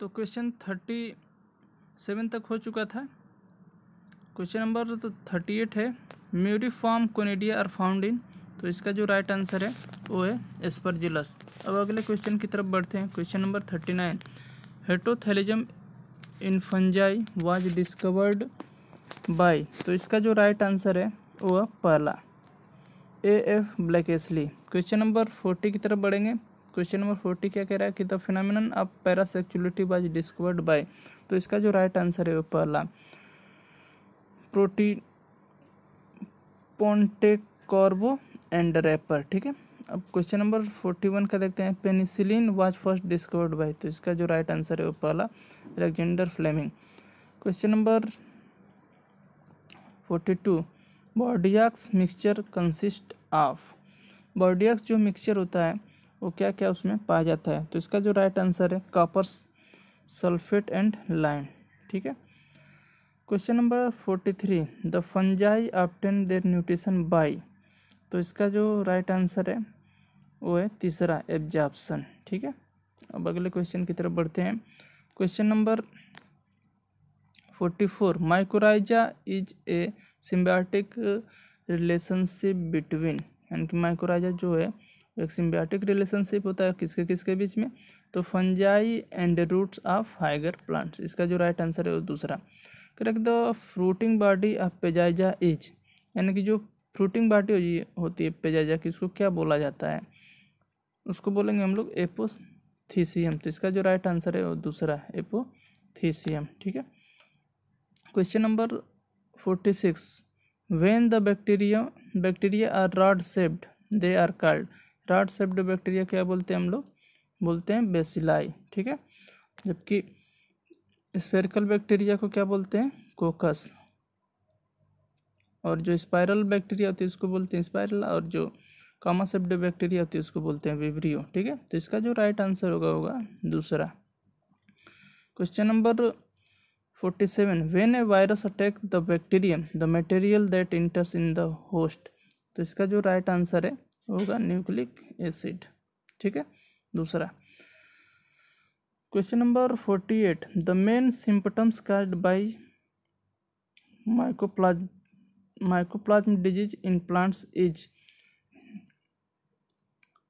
तो question thirty seven तक हो चुका था क्वेश्चन नंबर तो थर्टी एट है muriform conidia are found in तो इसका जो राइट आंसर है वो है एस्परजिलस अब अगले क्वेश्चन की तरफ बढ़ते हैं question number thirty nine heterothallism in fungi was discovered by तो इसका जो राइट आंसर है वो है पहला ए एफ एसली क्वेश्चन नंबर फोर्टी की तरफ बढ़ेंगे क्वेश्चन नंबर फोर्टी क्या कह रहा है कि the phenomenon of parasexuality was discovered by तो इसका जो राइट आंसर है वो पहला प्रोटी पोन्टेकॉर्बो एंड रेपर ठीक है अब क्वेश्चन नंबर फोर्टी वन का देखते हैं penicillin was first discovered by तो इसका जो राइट आंसर है वो पहला Alexander Fleming question number forty two Bordeaux mixture consist of Bordeaux जो मिक्सचर होता है वो क्या क्या उसमें पाया जाता है तो इसका जो राइट आंसर है कॉपर सल्फेट एंड लाइम ठीक है question number forty three the fungi obtain their nutrition by तो इसका जो राइट आंसर है वो है तीसरा एब्जॉपन ठीक है अब अगले क्वेश्चन की तरफ बढ़ते हैं question number forty four mycorrhiza is a symbiotic relationship between यानी कि माइक्रोराइजा जो है एक सिम्बियाटिक रिलेशनशिप होता है किसके किसके बीच में तो fungi and roots of higher plants इसका जो राइट आंसर है वो दूसरा correct the fruiting body of Peziza is यानी कि जो फ्रूटिंग बॉडी होती है पेजाइजा की उसको क्या बोला जाता है उसको बोलेंगे हम लोग एपोथीसियम तो इसका जो राइट आंसर है वो दूसरा है एपोथीसियम ठीक है question number forty six when the bacteria bacteria are rod shaped they are called rod shaped bacteria क्या बोलते हैं हम लोग बोलते हैं बेसिलाई ठीक है जबकि स्पेरिकल बैक्टीरिया को क्या बोलते हैं कोकस और जो स्पायरल बैक्टीरिया होती है इसको बोलते हैं स्पायरल और जो कामा सेप्ड बैक्टीरिया होती है उसको बोलते हैं विब्रियो ठीक है तो इसका जो राइट आंसर होगा होगा दूसरा question number forty seven when a virus attack the bacterium the material that enters in the host तो इसका जो राइट आंसर है होगा न्यूक्लिक एसिड ठीक है दूसरा question number forty eight the main symptoms caused by mycoplasma mycoplasma disease in plants is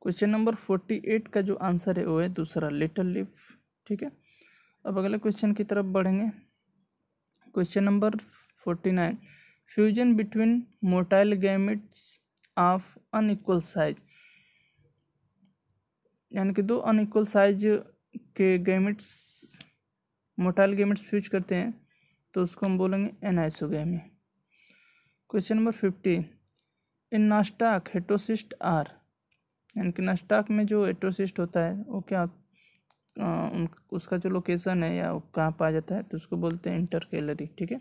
question number forty eight का जो आंसर है वो है दूसरा लिटल लिफ ठीक है अब अगले क्वेश्चन की तरफ बढ़ेंगे question number forty nine fusion between motile gametes of unequal size यानी कि दो अनइक्वल साइज के गेमिट्स मोटाइल गेमिट्स फ्यूज करते हैं तो उसको हम बोलेंगे anisogamy question number fifty in Nostoc heterocysts are यानी कि नास्टाक में जो हेटोसिस्ट होता है वो क्या आ, उन, उसका जो लोकेशन है या कहाँ पाया जाता है तो उसको बोलते हैं इंटर कैलरी ठीक है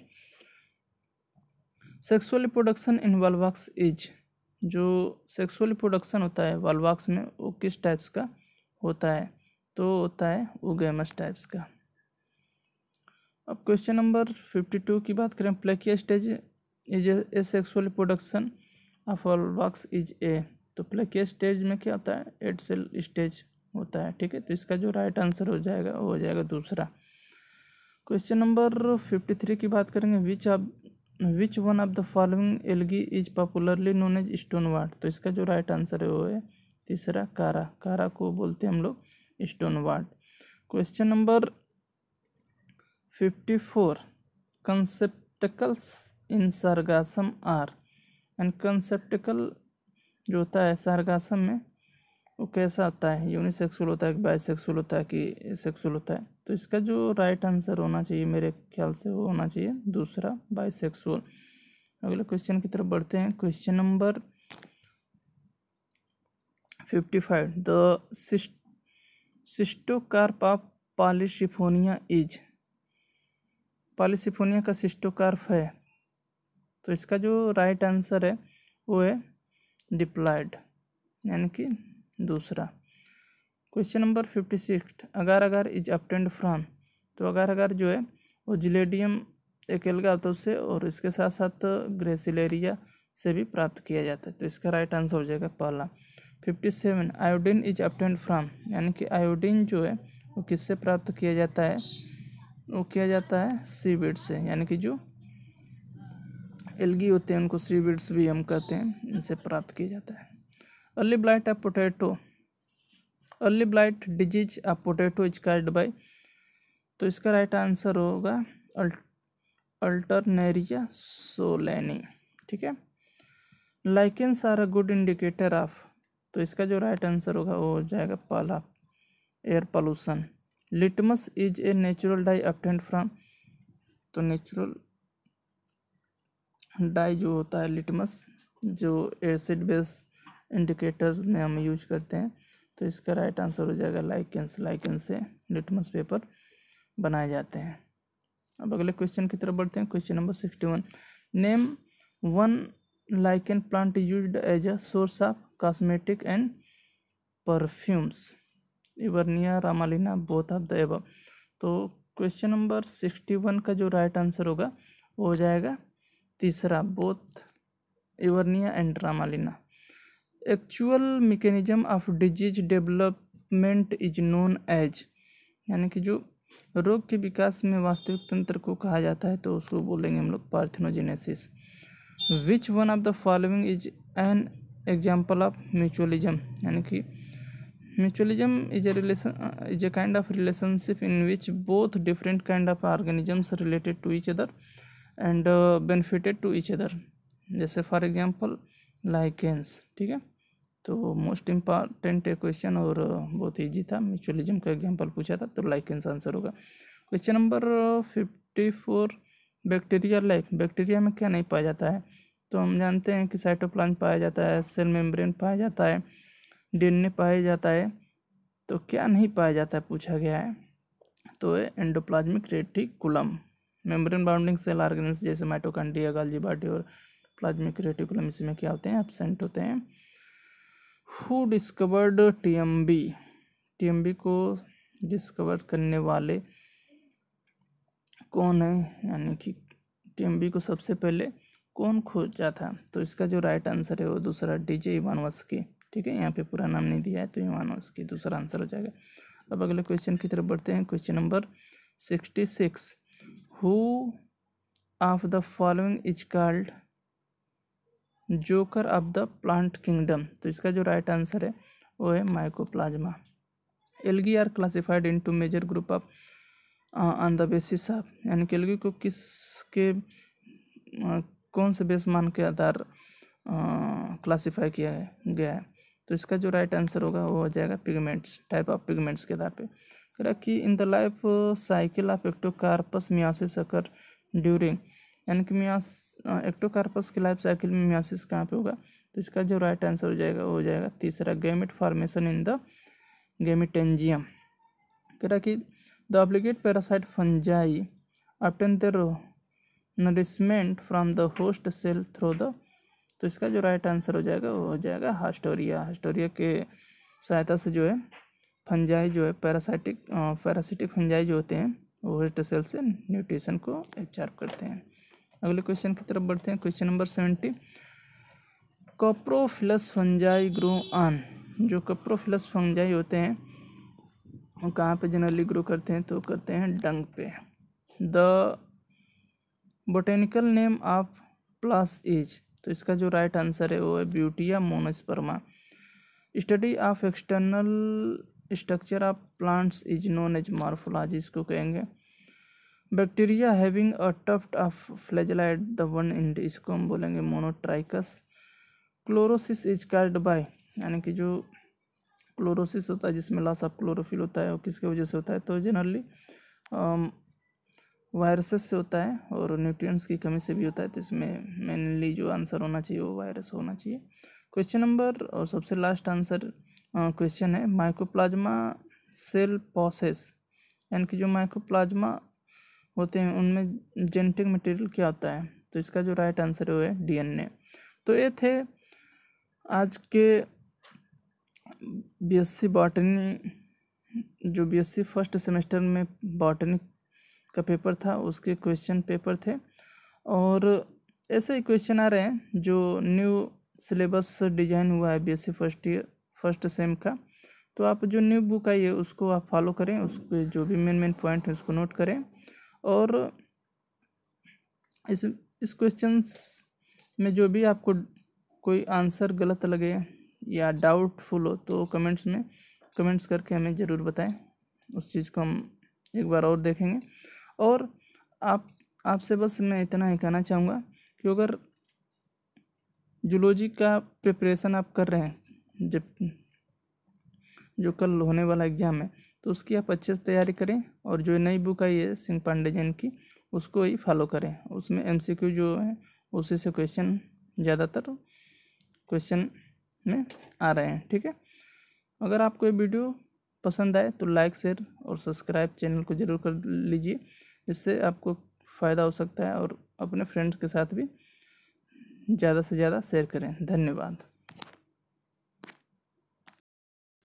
sexual reproduction in Volvox is जो सेक्सुअल प्रोडक्शन होता है वालवाक्स में वो किस टाइप्स का होता है तो होता है उगेमस टाइप्स का अब क्वेश्चन नंबर फिफ्टी टू की बात करें plakea stage is a sexual production of Volvox is a तो प्लेकिया स्टेज में क्या होता है एड सेल स्टेज होता है ठीक है तो इसका जो राइट आंसर हो जाएगा वो हो जाएगा दूसरा क्वेश्चन नंबर फिफ्टी थ्री की बात करेंगे which of which one of the following algae is popularly known as stonewort तो इसका जो राइट आंसर है वो है तीसरा कारा कारा को बोलते हैं हम लोग stonewort question number fifty four conceptacles in Sargassum are and conceptacle जो होता है सरगासम में वो कैसा होता है यूनिसेक्सुअल होता है कि बाइसेक्सुअल होता है कि सेक्सुअल होता है तो इसका जो राइट आंसर होना चाहिए मेरे ख्याल से वो होना चाहिए दूसरा सेक्सुअल अगले क्वेश्चन की तरफ बढ़ते हैं question number fifty five the cystocarp of Polysiphonia is Polysiphonia का सिस्टोकार्प है तो इसका जो राइट आंसर है वो है डिप्लाइड यानी कि दूसरा question number fifty six agar agar is अपटेंड from तो अगर अगर जो है वो जिलेडियम एक अलगा अवतव से और इसके साथ साथ ग्रेसिलेरिया से भी प्राप्त किया जाता है तो इसका राइट आंसर हो जाएगा पहला fifty seven iodine is obtained from यानी कि आयोडीन जो है वो किससे प्राप्त किया जाता है वो किया जाता है सीवीड से यानी कि जो एलगी होते हैं उनको सीवीड्स भी हम कहते हैं इनसे प्राप्त किया जाता है early blight of potato early blight disease of potato is caused by तो इसका राइट आंसर होगा अल्टरनेरिया सोलैनी ठीक है lichens are a good indicator of तो इसका जो राइट आंसर होगा वो हो जाएगा पाला air pollution litmus is a natural dye obtained from तो नेचुरल डाई जो होता है लिटमस जो एसिड बेस इंडिकेटर्स में हम यूज करते हैं तो इसका राइट आंसर हो जाएगा लाइकेंस लाइकेंस से लिटमस पेपर बनाए जाते हैं अब अगले क्वेश्चन की तरफ बढ़ते हैं question number sixty one name one lichen plant use as a source of cosmetic and perfumes Evernia Ramalina both of the above तो क्वेश्चन नंबर सिक्सटी वन का जो राइट आंसर होगा वो हो जाएगा तीसरा both Evernia and Ramalina actual mechanism of disease development is known as यानी कि जो रोग के विकास में वास्तविक तंत्र को कहा जाता है तो उसको बोलेंगे हम लोग parthenogenesis which one of the following is an example of mutualism यानी कि mutualism is a relation is a kind of relationship in which both different kind of organisms related to each other and benefited to each other जैसे for example lichens ठीक है तो most important question और बहुत easy था mutualism का example पूछा था तो लाइकेंस आंसर होगा question number fifty four bacteria like bacteria में क्या नहीं पाया जाता है तो हम जानते हैं कि साइटोप्लाज्म पाया जाता है सेल मेम्ब्रेन पाया जाता है डीएनए पाया जाता है तो क्या नहीं पाया जाता है पूछा गया है तो ये endoplasmic reticulum membrane bounding cell organelles जैसे माइटोकांड्रिया गाल्जी बाटी और प्लाज्मिक रेटिकुलम इसमें क्या होते हैं एबसेंट होते हैं हु डिस्कवर्ड टीएमबी टीएमबी को डिस्कवर करने वाले कौन है यानी कि टीएमबी को सबसे पहले कौन खोजा था तो इसका जो राइट आंसर है वो दूसरा डीजे इवानवस्की ठीक है यहाँ पे पूरा नाम नहीं दिया है तो इवानवस्की दूसरा आंसर हो जाएगा अब अगले क्वेश्चन की तरफ बढ़ते हैं question number sixty six who of the following is called joker of the plant kingdom तो इसका जो राइट आंसर है वो है mycoplasma algae are classified into major group of on the basis of यानी कि एलगी को किस के कौन से बेसमान के आधार क्लासिफाई किया है गया है तो इसका जो राइट आंसर होगा वो हो जाएगा पिगमेंट्स टाइप ऑफ पिगमेंट्स के आधार पे कि in the life cycle of Ectocarpus meiosis occur during एनकमियास एक्टोकार्पस के लाइफ साइकिल में मियासिस कहाँ पे होगा तो इसका जो राइट आंसर हो जाएगा वो हो जाएगा तीसरा gamete formation in the gametangium कह रहा कि the obligate parasite fungi obtain their nourishment from the host cell through the तो इसका जो राइट आंसर हो जाएगा वो हो जाएगा हास्टोरिया हास्टोरिया के सहायता से जो है फंजाई जो है पैरासाइटिक पैरासिटिक फंजाई जो होते हैं वो होस्ट सेल से न्यूट्रिशन को एब्जॉर्व करते हैं अगले क्वेश्चन की तरफ बढ़ते हैं question number seventy coprophilous fungi grow on जो कप्रोफिलस फंजाई होते हैं वो कहाँ पे जनरली ग्रो करते हैं तो करते हैं डंग पे the botanical name of Palash is तो इसका जो राइट आंसर है वो है Butea monosperma study of external structure of plants is known as morphology इसको कहेंगे bacteria having a tuft of flagella at the one end इसको हम बोलेंगे monotrichous chlorosis is caused by यानी कि जो क्लोरोसिस होता है जिसमें लॉस ऑफ क्लोरोफिल होता है वो किसके वजह से होता है तो जनरली वायरसेस um, से होता है और न्यूट्रिएंट्स की कमी से भी होता है तो इसमें मेनली जो आंसर होना चाहिए वो वायरस होना चाहिए क्वेश्चन नंबर और सबसे लास्ट आंसर क्वेश्चन है माइक्रोप्लाज्मा सेल पॉसेस यानी कि जो माइक्रोप्लाज्मा होते हैं उनमें जेनेटिक मटेरियल क्या होता है तो इसका जो राइट आंसर है वो है डीएनए तो ये थे आज के बीएससी बॉटनी जो बीएससी फर्स्ट सेमेस्टर में बॉटनी का पेपर था उसके क्वेश्चन पेपर थे और ऐसे ही क्वेश्चन आ रहे हैं जो न्यू सिलेबस डिजाइन हुआ है BSc first year first sem का तो आप जो न्यू बुक आई है उसको आप फॉलो करें उसके जो भी मेन मेन पॉइंट हैं उसको नोट करें और इस इस क्वेश्चंस में जो भी आपको कोई आंसर गलत लगे या डाउटफुल हो तो कमेंट्स में कमेंट्स करके हमें ज़रूर बताएं उस चीज़ को हम एक बार और देखेंगे और आप आपसे बस मैं इतना ही कहना चाहूँगा कि अगर जूलॉजी का प्रिपरेशन आप कर रहे हैं जब जो कल होने वाला एग्ज़ाम है तो उसकी आप अच्छे से तैयारी करें और जो नई बुक आई है सिंह पांडे जैन की उसको ही फॉलो करें उसमें क्यू जो है उसी से क्वेश्चन ज़्यादातर क्वेश्चन में आ रहे हैं ठीक है अगर आपको ये वीडियो पसंद आए तो लाइक शेयर और सब्सक्राइब चैनल को ज़रूर कर लीजिए इससे आपको फ़ायदा हो सकता है और अपने फ्रेंड्स के साथ भी ज़्यादा से ज़्यादा शेयर करें धन्यवाद